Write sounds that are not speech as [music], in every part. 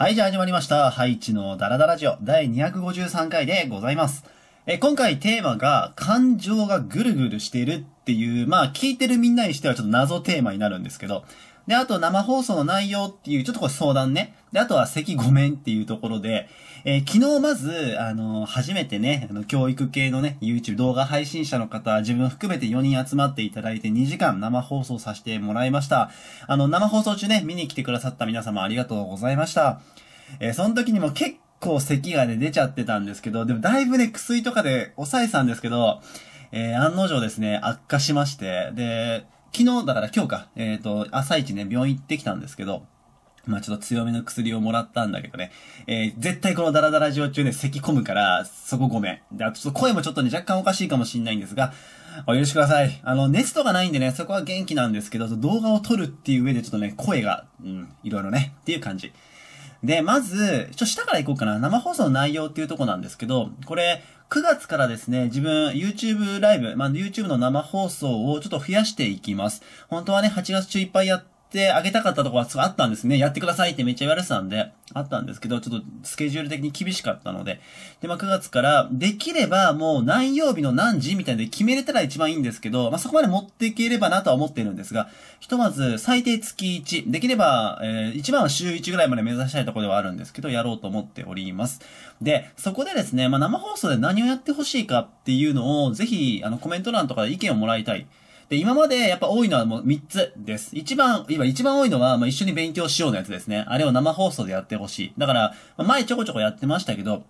はい、じゃあ始まりました。ハイチのダラダラジオ第253回でございます。え今回テーマが感情がぐるぐるしてるっていう、まあ聞いてるみんなにしてはちょっと謎テーマになるんですけど、で、あと生放送の内容っていう、ちょっとこれ相談ね。で、あとは席ごめんっていうところで、えー、昨日まず、あのー、初めてね、あの、教育系のね、YouTube 動画配信者の方、自分含めて4人集まっていただいて2時間生放送させてもらいました。あの、生放送中ね、見に来てくださった皆様ありがとうございました。えー、その時にも結構咳がね、出ちゃってたんですけど、でもだいぶね、薬とかで抑えたんですけど、えー、案の定ですね、悪化しまして、で、昨日、だから今日か、えっ、ー、と、朝一ね、病院行ってきたんですけど、まあちょっと強めの薬をもらったんだけどね。えー、絶対このダラダラ状中ね、咳込むから、そこごめん。で、あとちょっと声もちょっとね、若干おかしいかもしんないんですが、お許しください。あの、熱とかないんでね、そこは元気なんですけど、動画を撮るっていう上でちょっとね、声が、うん、いろいろね、っていう感じ。で、まず、ちょ、下から行こうかな。生放送の内容っていうとこなんですけど、これ、9月からですね、自分 YouTube ライブ、まあ、YouTube の生放送をちょっと増やしていきます。本当はね、8月中いっぱいやって、ってあげたかったとこはあったんですね。やってくださいってめっちゃ言われてたんで、あったんですけど、ちょっとスケジュール的に厳しかったので。で、まあ9月から、できればもう何曜日の何時みたいで決めれたら一番いいんですけど、まあそこまで持っていければなとは思っているんですが、ひとまず最低月1、できれば、えー、一番は週1ぐらいまで目指したいところではあるんですけど、やろうと思っております。で、そこでですね、まあ生放送で何をやってほしいかっていうのを、ぜひ、あのコメント欄とかで意見をもらいたい。で、今までやっぱ多いのはもう3つです。一番、今一番多いのは、まあ、一緒に勉強しようのやつですね。あれを生放送でやってほしい。だから、まあ、前ちょこちょこやってましたけど、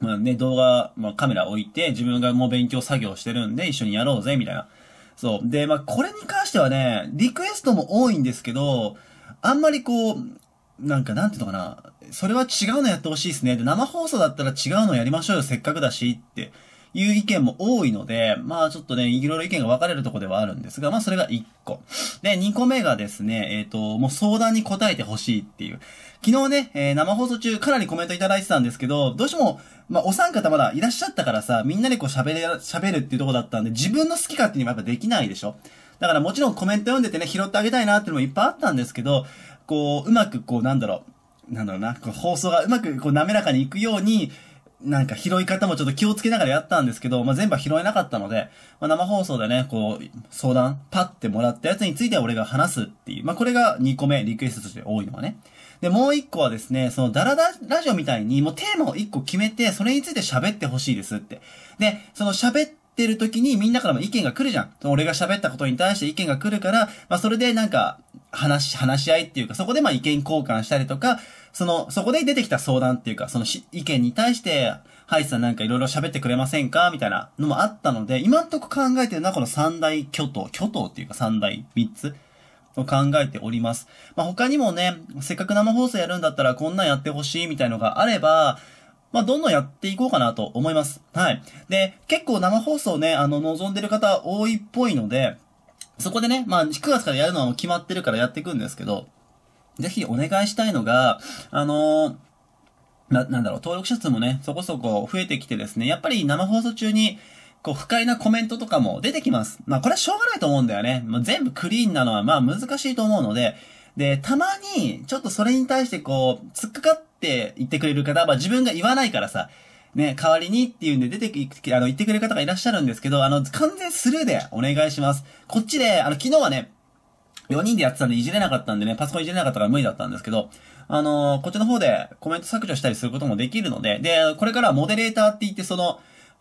まあね、動画、まあ、カメラ置いて、自分がもう勉強作業してるんで、一緒にやろうぜ、みたいな。そう。で、まあ、これに関してはね、リクエストも多いんですけど、あんまりこう、なんか、なんていうのかな、それは違うのやってほしいですね。で、生放送だったら違うのやりましょうよ、せっかくだし、って。いう意見も多いので、まあちょっとね、いろいろ意見が分かれるとこではあるんですが、まあそれが1個。で、2個目がですね、えっ、ー、と、もう相談に答えてほしいっていう。昨日ね、えー、生放送中かなりコメントいただいてたんですけど、どうしても、まあお三方まだいらっしゃったからさ、みんなでこう喋れ、喋るっていうとこだったんで、自分の好き勝手にもやっぱできないでしょだからもちろんコメント読んでてね、拾ってあげたいなっていうのもいっぱいあったんですけど、こう、うまくこう、なんだろう、なんだろうな、こう放送がうまくこう滑らかにいくように、なんか拾い方もちょっと気をつけながらやったんですけど、まあ、全部は拾えなかったので、まあ、生放送でね、こう、相談、パってもらったやつについては俺が話すっていう。まあ、これが2個目、リクエストとして多いのはね。で、もう1個はですね、そのダラダラジオみたいに、もうテーマを1個決めて、それについて喋ってほしいですって。で、その喋って、る時にみんなからも意見が来るじゃん。俺が喋ったことに対して意見が来るから、まあそれでなんか話、話し合いっていうか、そこでま意見交換したりとか、その、そこで出てきた相談っていうか、その意見に対して、ハイさんなんかいろいろ喋ってくれませんかみたいなのもあったので、今んとこ考えてるのはこの三大巨頭、巨頭っていうか三大三つを考えております。まあ、他にもね、せっかく生放送やるんだったらこんなんやってほしいみたいのがあれば、まあ、どんどんやっていこうかなと思います。はい。で、結構生放送ね、あの、望んでる方多いっぽいので、そこでね、まあ、9月からやるのは決まってるからやっていくんですけど、ぜひお願いしたいのが、あのな、なんだろう、登録者数もね、そこそこ増えてきてですね、やっぱり生放送中に、こう、不快なコメントとかも出てきます。まあ、これはしょうがないと思うんだよね。もう全部クリーンなのは、まあ、難しいと思うので、で、たまに、ちょっとそれに対してこう、突っかかって言ってくれる方、まあ、自分が言わないからさ、ね、代わりにっていうんで出てき、あの、言ってくれる方がいらっしゃるんですけど、あの、完全スルーでお願いします。こっちで、あの、昨日はね、4人でやってたんでいじれなかったんでね、パソコンいじれなかったから無理だったんですけど、あのー、こっちの方でコメント削除したりすることもできるので、で、これからはモデレーターって言ってその、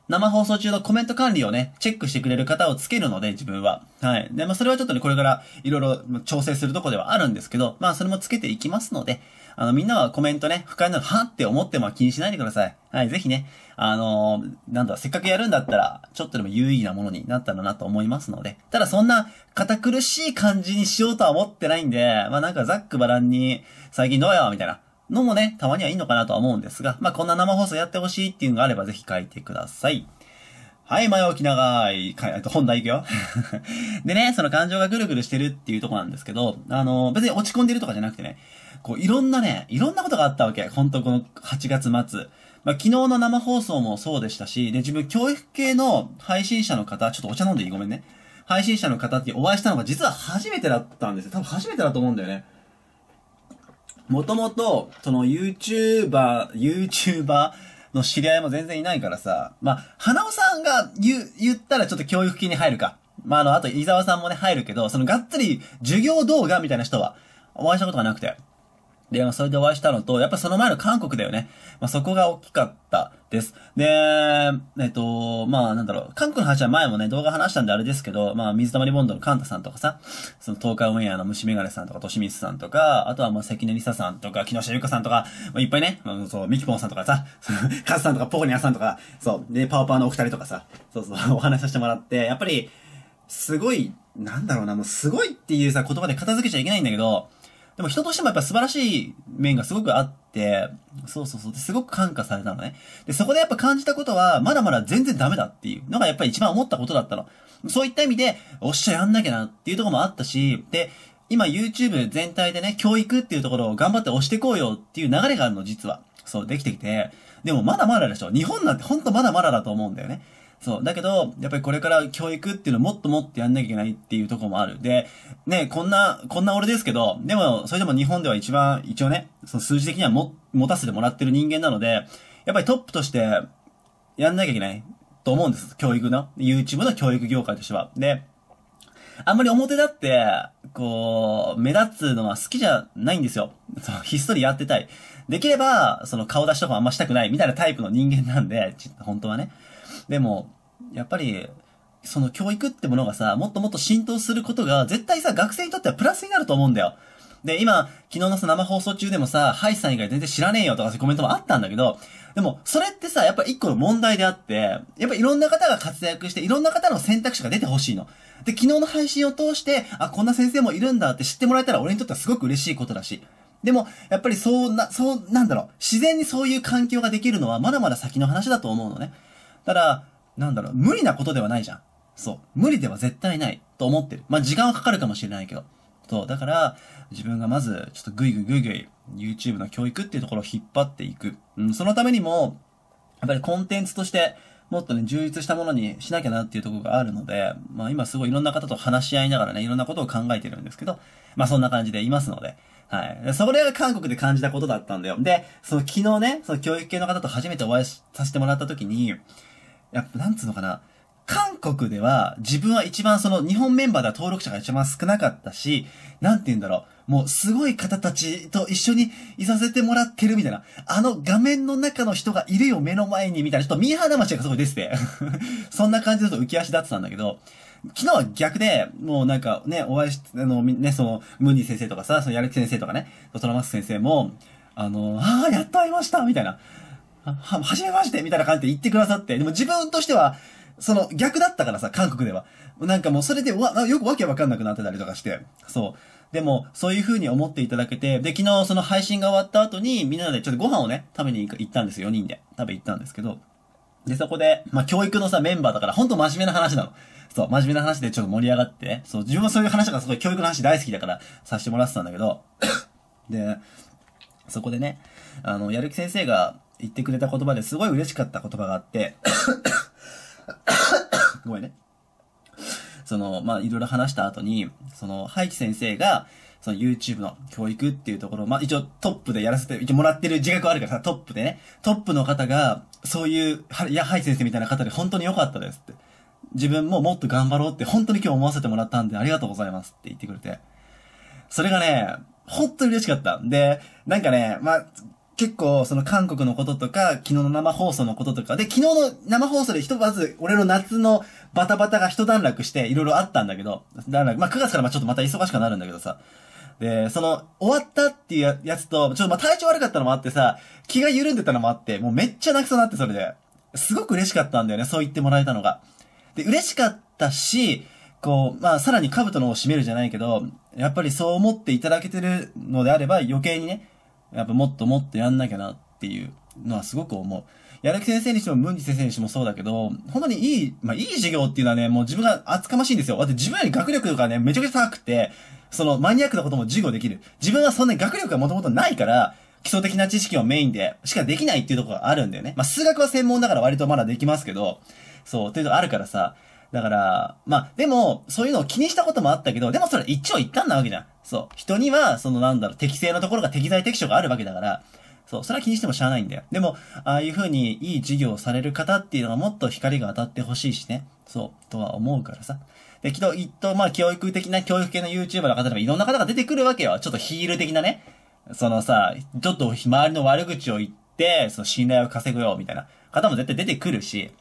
生放送中のコメント管理をね、チェックしてくれる方をつけるので、自分は。はい。で、まあ、それはちょっとね、これからいろいろ調整するとこではあるんですけど、まあ、それもつけていきますので、あの、みんなはコメントね、不快なの、はって思っても気にしないでください。はい、ぜひね、あのー、なんだ、せっかくやるんだったら、ちょっとでも有意義なものになったらなと思いますので、ただそんな堅苦しい感じにしようとは思ってないんで、まあなんかざっくばらんに、最近どうよみたいな。のもね、たまにはいいのかなとは思うんですが、まあ、こんな生放送やってほしいっていうのがあればぜひ書いてください。はい、前置き長い。本題いくよ。[laughs] でね、その感情がぐるぐるしてるっていうとこなんですけど、あの、別に落ち込んでるとかじゃなくてね、こう、いろんなね、いろんなことがあったわけ。ほんとこの8月末。まあ、昨日の生放送もそうでしたし、で、自分教育系の配信者の方、ちょっとお茶飲んでいいごめんね。配信者の方ってお会いしたのが実は初めてだったんですよ。多分初めてだと思うんだよね。もともと、その YouTuber、YouTuber の知り合いも全然いないからさ、まあ、花尾さんが言、言ったらちょっと教育金に入るか。まあ、あの、あと、伊沢さんもね、入るけど、そのがっつり授業動画みたいな人は、お会いしたことがなくて。で、まあ、それでお会いしたのと、やっぱその前の韓国だよね。まあ、そこが大きかったです。で、えっと、まあ、なんだろう、韓国の話は前もね、動画話したんであれですけど、まあ、水溜りボンドのカンタさんとかさ、その東海オンエアの虫眼鏡さんとか、としみつさんとか、あとはもう関根りささんとか、木下ゆかさんとか、まあ、いっぱいね、まあ、そう、みきぽんさんとかさ、[laughs] カズさんとか、ポコニャさんとか、そう、で、パワパワのお二人とかさ、そうそう、お話しさせてもらって、やっぱり、すごい、なんだろうな、もうすごいっていうさ、言葉で片付けちゃいけないんだけど、でも人としてもやっぱ素晴らしい面がすごくあって、そうそうそう、すごく感化されたのね。で、そこでやっぱ感じたことは、まだまだ全然ダメだっていうのがやっぱり一番思ったことだったの。そういった意味で、おっしゃやんなきゃなっていうとこもあったし、で、今 YouTube 全体でね、教育っていうところを頑張って押していこうよっていう流れがあるの、実は。そう、できてきて。でもまだまだでしょ。日本なんてほんとまだまだだと思うんだよね。そう。だけど、やっぱりこれから教育っていうのをもっともっとやんなきゃいけないっていうところもある。で、ね、こんな、こんな俺ですけど、でも、それでも日本では一番、一応ね、その数字的にはも、持たせてもらってる人間なので、やっぱりトップとして、やんなきゃいけないと思うんです。教育の。YouTube の教育業界としては。で、あんまり表立って、こう、目立つのは好きじゃないんですよ。そひっそりやってたい。できれば、その顔出しとかあんましたくないみたいなタイプの人間なんで、本当はね。でも、やっぱり、その教育ってものがさ、もっともっと浸透することが、絶対さ、学生にとってはプラスになると思うんだよ。で、今、昨日のさ、生放送中でもさ、ハイさん以外全然知らねえよとかそういうコメントもあったんだけど、でも、それってさ、やっぱ一個の問題であって、やっぱいろんな方が活躍して、いろんな方の選択肢が出てほしいの。で、昨日の配信を通して、あ、こんな先生もいるんだって知ってもらえたら俺にとってはすごく嬉しいことだし。でも、やっぱりそうな、そう、なんだろう、自然にそういう環境ができるのはまだまだ先の話だと思うのね。ただ、なんだろう、無理なことではないじゃん。そう。無理では絶対ないと思ってる。まあ、時間はかかるかもしれないけど。そう。だから、自分がまず、ちょっとぐいぐいぐいぐい、YouTube の教育っていうところを引っ張っていく。うん、そのためにも、やっぱりコンテンツとして、もっとね、充実したものにしなきゃなっていうところがあるので、まあ今すごいいろんな方と話し合いながらね、いろんなことを考えてるんですけど、まあそんな感じでいますので、はい。それが韓国で感じたことだったんだよ。で、その昨日ね、その教育系の方と初めてお会いさせてもらった時に、やっぱなんつうのかな、韓国では自分は一番その日本メンバーでは登録者が一番少なかったし、なんて言うんだろう。もうすごい方たちと一緒にいさせてもらってるみたいな。あの画面の中の人がいるよ目の前にみたいな。ちょっとミーハー魂がすごい出てて。[laughs] そんな感じでちょっと浮き足立ってたんだけど、昨日は逆で、もうなんかね、お会いして、あの、ね、その、ムーニー先生とかさ、そのヤルキ先生とかね、トラマス先生も、あの、ああ、やっと会いましたみたいな。は、はじめましてみたいな感じで言ってくださって、でも自分としては、その逆だったからさ、韓国では。なんかもうそれでわ、よくわけわかんなくなってたりとかして、そう。でも、そういう風に思っていただけて、で、昨日その配信が終わった後に、みんなでちょっとご飯をね、食べに行ったんですよ、4人で。食べ行ったんですけど。で、そこで、まあ、教育のさ、メンバーだから、ほんと真面目な話なの。そう、真面目な話でちょっと盛り上がって、ね、そう、自分はそういう話がすごい教育の話大好きだから、させてもらってたんだけど、で、そこでね、あの、やる気先生が、言ってくれた言葉ですごい嬉しかった言葉があって [coughs] ごめんね。その、まあ、いろいろ話した後に、その、ハイキ先生が、その YouTube の教育っていうところ、まあ、一応トップでやらせて、一応もらってる自覚あるからさ、トップでね、トップの方が、そういう、いや、ハイ先生みたいな方で本当に良かったですって。自分ももっと頑張ろうって本当に今日思わせてもらったんでありがとうございますって言ってくれて。それがね、本当に嬉しかった。で、なんかね、まあ、結構、その韓国のこととか、昨日の生放送のこととか、で、昨日の生放送でひとまず、俺の夏のバタバタが一段落して、いろいろあったんだけど、段落、まあ9月からまあちょっとまた忙しくなるんだけどさ、で、その、終わったっていうやつと、ちょっとまあ体調悪かったのもあってさ、気が緩んでたのもあって、もうめっちゃ泣きそうになって、それで。すごく嬉しかったんだよね、そう言ってもらえたのが。で、嬉しかったし、こう、まあ、さらに兜のを締めるじゃないけど、やっぱりそう思っていただけてるのであれば、余計にね、やっぱもっともっとやんなきゃなっていうのはすごく思う。やる気先生にしても、ムン先生にしてもそうだけど、本当にいい、まあ、いい授業っていうのはね、もう自分が厚かましいんですよ。だって自分より学力とかね、めちゃくちゃ高くて、そのマニアックなことも授業できる。自分はそんなに学力がもともとないから、基礎的な知識をメインでしかできないっていうところがあるんだよね。まあ、数学は専門だから割とまだできますけど、そう、っていうのがあるからさ。だから、まあ、でも、そういうのを気にしたこともあったけど、でもそれ一長一短なわけじゃん。そう。人には、そのなんだろう、適正なところが適材適所があるわけだから、そう。それは気にしてもしゃあないんだよ。でも、ああいう風にいい授業をされる方っていうのはもっと光が当たってほしいしね。そう。とは思うからさ。で、きっと、っと、まあ、教育的な、教育系の YouTuber の方でもいろんな方が出てくるわけよ。ちょっとヒール的なね。そのさ、ちょっと周りの悪口を言って、その信頼を稼ぐよ、みたいな方も絶対出てくるし。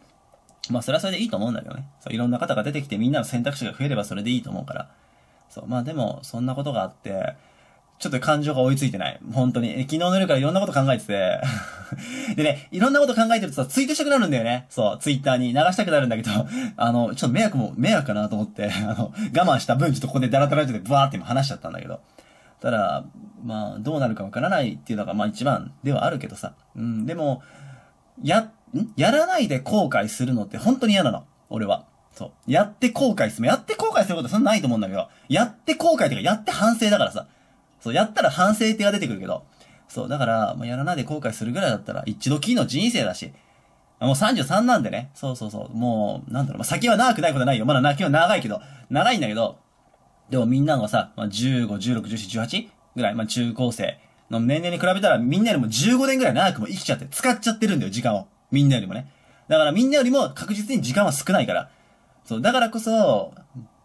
まあ、それはそれでいいと思うんだけどね。そう、いろんな方が出てきてみんなの選択肢が増えればそれでいいと思うから。そう、まあでも、そんなことがあって、ちょっと感情が追いついてない。本当に。昨日の夜からいろんなこと考えてて。[laughs] でね、いろんなこと考えてるとさ、ツイートしたくなるんだよね。そう、ツイッターに流したくなるんだけど、[laughs] あの、ちょっと迷惑も、迷惑かなと思って、[laughs] あの、我慢した分、ちょっとここでダラダラジオでブワーって今話しちゃったんだけど。ただ、まあ、どうなるかわからないっていうのが、まあ一番ではあるけどさ。うん、でも、や、んやらないで後悔するのって本当に嫌なの。俺は。そう。やって後悔する。やって後悔することそんなないと思うんだけど、やって後悔っていうか、やって反省だからさ。そう、やったら反省ってが出てくるけど。そう、だから、もうやらないで後悔するぐらいだったら、一度きりの人生だし。もう33なんでね。そうそうそう。もう、なんだろう、まあ、先は長くないことはないよ。まだ泣きは長いけど、長いんだけど、でもみんなはさ、まあ、15、16、17、18ぐらい、まあ、中高生の年齢に比べたら、みんなよりも15年ぐらい長くも生きちゃって、使っちゃってるんだよ、時間を。みんなよりもね。だからみんなよりも確実に時間は少ないから。そう、だからこそ、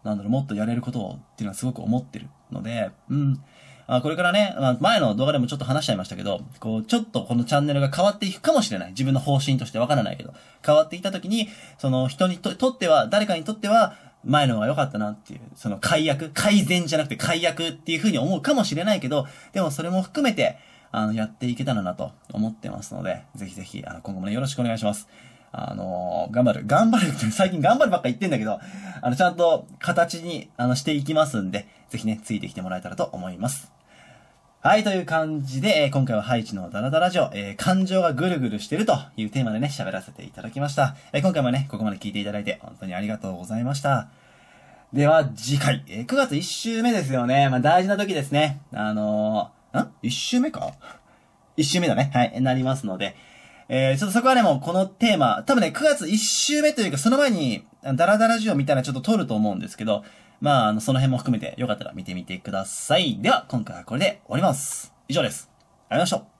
なんだろう、もっとやれることをっていうのはすごく思ってるので、うん。あこれからね、まあ、前の動画でもちょっと話しちゃいましたけど、こう、ちょっとこのチャンネルが変わっていくかもしれない。自分の方針としてわからないけど、変わっていった時に、その人にとっては、誰かにとっては、前の方が良かったなっていう、その解約、改善じゃなくて解約っていう風に思うかもしれないけど、でもそれも含めて、あの、やっていけたらなと思ってますので、ぜひぜひ、あの、今後もね、よろしくお願いします。あのー、頑張る。頑張るって、最近頑張るばっか言ってんだけど、あの、ちゃんと形に、あの、していきますんで、ぜひね、ついてきてもらえたらと思います。はい、という感じで、え今回はハイチのダラダラジオ、えー、感情がぐるぐるしてるというテーマでね、喋らせていただきました。えー、今回もね、ここまで聞いていただいて、本当にありがとうございました。では、次回、え9月1週目ですよね。まあ、大事な時ですね。あのん ?1 週目か ?1 週目だね。はい、なりますので、えー、ちょっとそこはね、もうこのテーマ、多分ね、9月1週目というか、その前に、ダラダラジオみたいなちょっと撮ると思うんですけど、まあ、あの、その辺も含めて、よかったら見てみてください。では、今回はこれで終わります。以上です。ありがとうございました。